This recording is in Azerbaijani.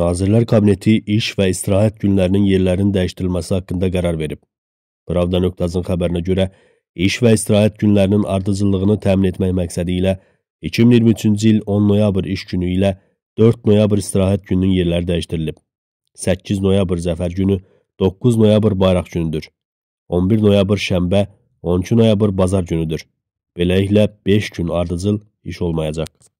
Nazirlər Kabineti iş və istirahət günlərinin yerlərinin dəyişdirilməsi haqqında qərar verib. Pravda.az-ın xəbərinə görə, iş və istirahət günlərinin ardıcıllığını təmin etmək məqsədi ilə 2023-cü il 10 noyabr iş günü ilə 4 noyabr istirahət gününün yerləri dəyişdirilib. 8 noyabr zəfər günü, 9 noyabr bayraq günüdür. 11 noyabr şənbə, 12 noyabr bazar günüdür. Beləliklə 5 gün ardıcıl iş olmayacaq.